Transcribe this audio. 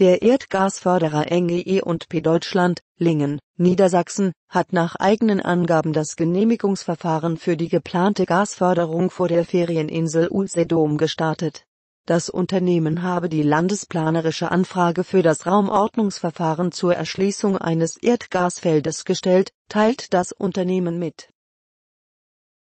Der Erdgasförderer Enge P Deutschland, Lingen, Niedersachsen, hat nach eigenen Angaben das Genehmigungsverfahren für die geplante Gasförderung vor der Ferieninsel Usedom gestartet. Das Unternehmen habe die landesplanerische Anfrage für das Raumordnungsverfahren zur Erschließung eines Erdgasfeldes gestellt, teilt das Unternehmen mit